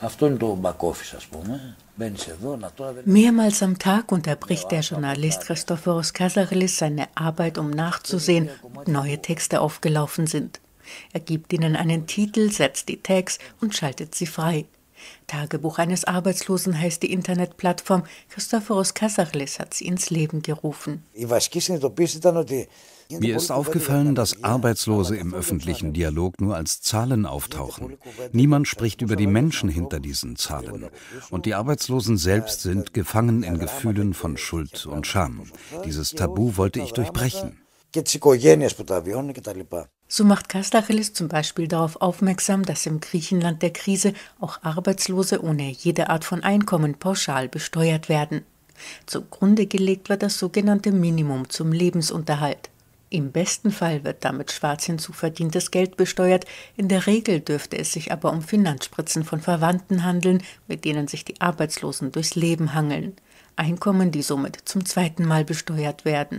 Αυτό είναι το back office ας Mehrmals am Tag unterbricht der Journalist Christophoros Kasachlis seine Arbeit, um nachzusehen, ob neue Texte aufgelaufen sind. Er gibt ihnen einen Titel, setzt die Tags und schaltet sie frei. Tagebuch eines Arbeitslosen heißt die Internetplattform. Christophorus Kasachlis hat sie ins Leben gerufen. Mir ist aufgefallen, dass Arbeitslose im öffentlichen Dialog nur als Zahlen auftauchen. Niemand spricht über die Menschen hinter diesen Zahlen. Und die Arbeitslosen selbst sind gefangen in Gefühlen von Schuld und Scham. Dieses Tabu wollte ich durchbrechen και τις οικογένειες που τα βιώνουν κτλ. So macht Kastachelis zum Beispiel darauf aufmerksam, dass im Griechenland der Krise auch Arbeitslose ohne jede Art von Einkommen pauschal besteuert werden. Zugrunde gelegt wird das sogenannte Minimum zum Lebensunterhalt. Im besten Fall wird damit schwarz hinzuverdientes Geld besteuert, in der Regel dürfte es sich aber um Finanzspritzen von Verwandten handeln, mit denen sich die Arbeitslosen durchs Leben hangeln. Einkommen, die somit zum zweiten Mal besteuert werden.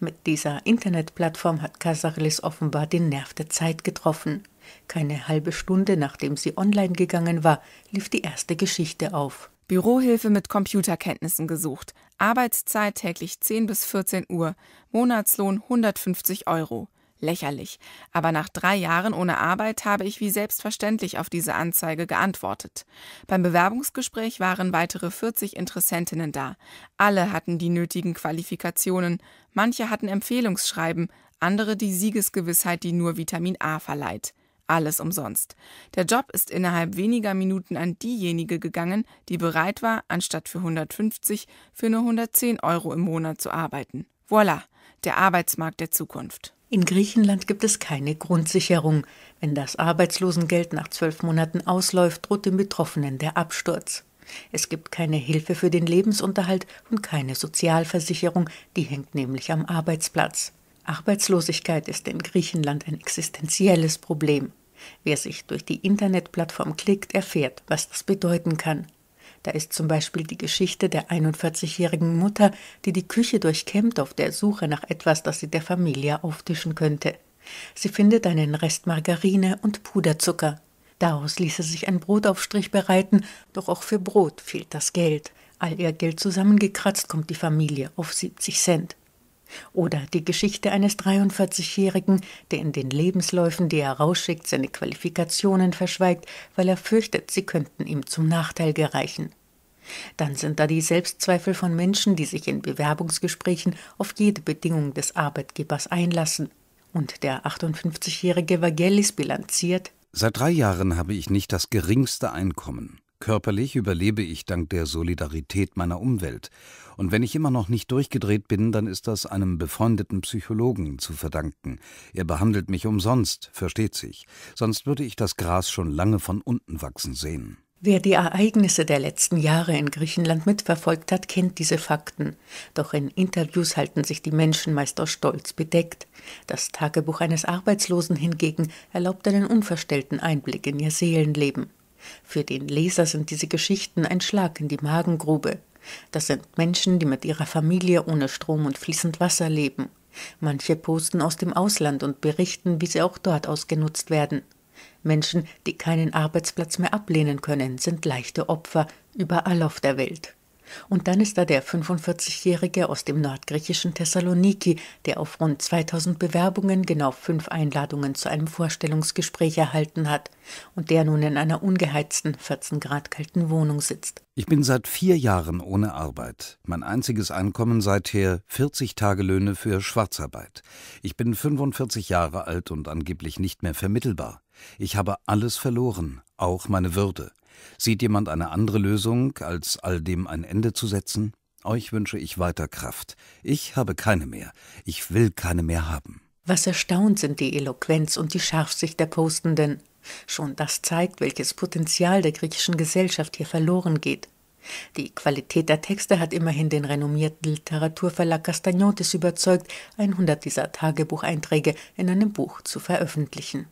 Mit dieser Internetplattform hat Casarlis offenbar den Nerv der Zeit getroffen. Keine halbe Stunde nachdem sie online gegangen war, lief die erste Geschichte auf. Bürohilfe mit Computerkenntnissen gesucht. Arbeitszeit täglich 10 bis 14 Uhr. Monatslohn 150 Euro. Lächerlich. Aber nach drei Jahren ohne Arbeit habe ich wie selbstverständlich auf diese Anzeige geantwortet. Beim Bewerbungsgespräch waren weitere 40 Interessentinnen da. Alle hatten die nötigen Qualifikationen. Manche hatten Empfehlungsschreiben, andere die Siegesgewissheit, die nur Vitamin A verleiht. Alles umsonst. Der Job ist innerhalb weniger Minuten an diejenige gegangen, die bereit war, anstatt für 150 für nur 110 Euro im Monat zu arbeiten. Voilà, der Arbeitsmarkt der Zukunft. In Griechenland gibt es keine Grundsicherung. Wenn das Arbeitslosengeld nach zwölf Monaten ausläuft, droht dem Betroffenen der Absturz. Es gibt keine Hilfe für den Lebensunterhalt und keine Sozialversicherung, die hängt nämlich am Arbeitsplatz. Arbeitslosigkeit ist in Griechenland ein existenzielles Problem. Wer sich durch die Internetplattform klickt, erfährt, was das bedeuten kann. Da ist zum Beispiel die Geschichte der 41-jährigen Mutter, die die Küche durchkämmt auf der Suche nach etwas, das sie der Familie auftischen könnte. Sie findet einen Rest Margarine und Puderzucker. Daraus ließe sich ein Brotaufstrich bereiten, doch auch für Brot fehlt das Geld. All ihr Geld zusammengekratzt kommt die Familie auf 70 Cent. Oder die Geschichte eines 43-Jährigen, der in den Lebensläufen, die er rausschickt, seine Qualifikationen verschweigt, weil er fürchtet, sie könnten ihm zum Nachteil gereichen. Dann sind da die Selbstzweifel von Menschen, die sich in Bewerbungsgesprächen auf jede Bedingung des Arbeitgebers einlassen. Und der 58-jährige Vagellis bilanziert: Seit drei Jahren habe ich nicht das geringste Einkommen. Körperlich überlebe ich dank der Solidarität meiner Umwelt. Und wenn ich immer noch nicht durchgedreht bin, dann ist das einem befreundeten Psychologen zu verdanken. Er behandelt mich umsonst, versteht sich. Sonst würde ich das Gras schon lange von unten wachsen sehen. Wer die Ereignisse der letzten Jahre in Griechenland mitverfolgt hat, kennt diese Fakten. Doch in Interviews halten sich die Menschen meist aus Stolz bedeckt. Das Tagebuch eines Arbeitslosen hingegen erlaubt einen unverstellten Einblick in ihr Seelenleben. Für den Leser sind diese Geschichten ein Schlag in die Magengrube. Das sind Menschen, die mit ihrer Familie ohne Strom und fließend Wasser leben. Manche posten aus dem Ausland und berichten, wie sie auch dort ausgenutzt werden. Menschen, die keinen Arbeitsplatz mehr ablehnen können, sind leichte Opfer überall auf der Welt. Und dann ist da der 45-Jährige aus dem nordgriechischen Thessaloniki, der auf rund 2000 Bewerbungen genau fünf Einladungen zu einem Vorstellungsgespräch erhalten hat und der nun in einer ungeheizten, 14 Grad kalten Wohnung sitzt. Ich bin seit vier Jahren ohne Arbeit. Mein einziges Einkommen seither 40 Tagelöhne für Schwarzarbeit. Ich bin 45 Jahre alt und angeblich nicht mehr vermittelbar. Ich habe alles verloren, auch meine Würde. Sieht jemand eine andere Lösung, als all dem ein Ende zu setzen? Euch wünsche ich weiter Kraft. Ich habe keine mehr. Ich will keine mehr haben. Was erstaunt sind die Eloquenz und die Scharfsicht der Postenden. Schon das zeigt, welches Potenzial der griechischen Gesellschaft hier verloren geht. Die Qualität der Texte hat immerhin den renommierten Literaturverlag Castagnotis überzeugt, 100 dieser Tagebucheinträge in einem Buch zu veröffentlichen.